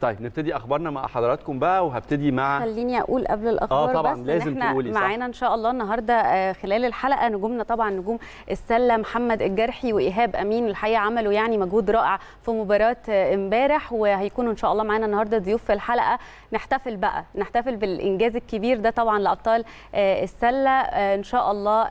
طيب نبتدي اخبارنا مع حضراتكم بقى وهبتدي مع خليني اقول قبل الاخبار اه طبعا بس لازم إن احنا تقولي معانا ان شاء الله النهارده آه، خلال الحلقه نجومنا طبعا نجوم السله محمد الجرحي وايهاب امين الحقيقه عملوا يعني مجهود رائع في مباراه آه، امبارح وهيكونوا ان شاء الله معانا النهارده ضيوف في الحلقه نحتفل بقى نحتفل بالانجاز الكبير ده طبعا لابطال آه، السله ان شاء الله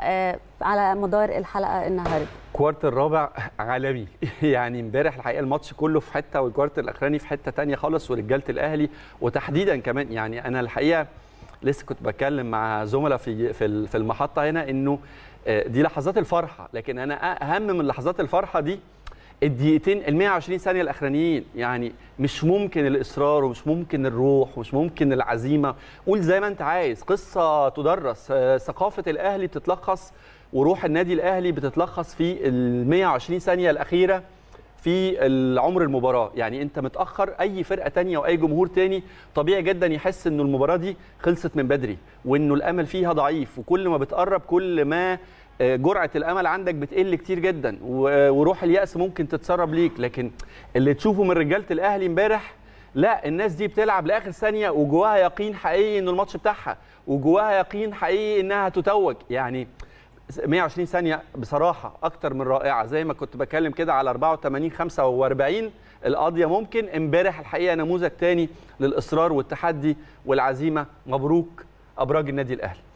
على مدار الحلقه النهارده الكوارت الرابع عالمي يعني امبارح الحقيقه الماتش كله في حته والكوارت الاخراني في حته ثانيه خالص ورجاله الاهلي وتحديدا كمان يعني انا الحقيقه لسه كنت بتكلم مع زملاء في في المحطه هنا انه آه، دي لحظات الفرحه لكن انا اهم من لحظات الفرحه دي الدقيقتين ال 120 ثانيه الاخرانيين يعني مش ممكن الاصرار ومش ممكن الروح ومش ممكن العزيمه قول زي ما انت عايز قصه تدرس آه، ثقافه الاهلي بتتلخص وروح النادي الاهلي بتتلخص في ال 120 ثانيه الاخيره في العمر المباراه يعني انت متاخر اي فرقه تانية واي جمهور تاني طبيعي جدا يحس انه المباراه دي خلصت من بدري وانه الامل فيها ضعيف وكل ما بتقرب كل ما آه، جرعه الامل عندك بتقل كتير جدا آه، وروح الياس ممكن تتسرب ليك لكن اللي تشوفه من رجاله الاهلي امبارح لا الناس دي بتلعب لاخر ثانيه وجواها يقين حقيقي ان الماتش بتاعها وجواها يقين حقيقي انها هتتوج يعني 120 ثانيه بصراحه اكتر من رائعه زي ما كنت بكلم كده على 84 45 القاضيه ممكن امبارح الحقيقه نموذج تاني للاصرار والتحدي والعزيمه مبروك ابراج النادي الاهلي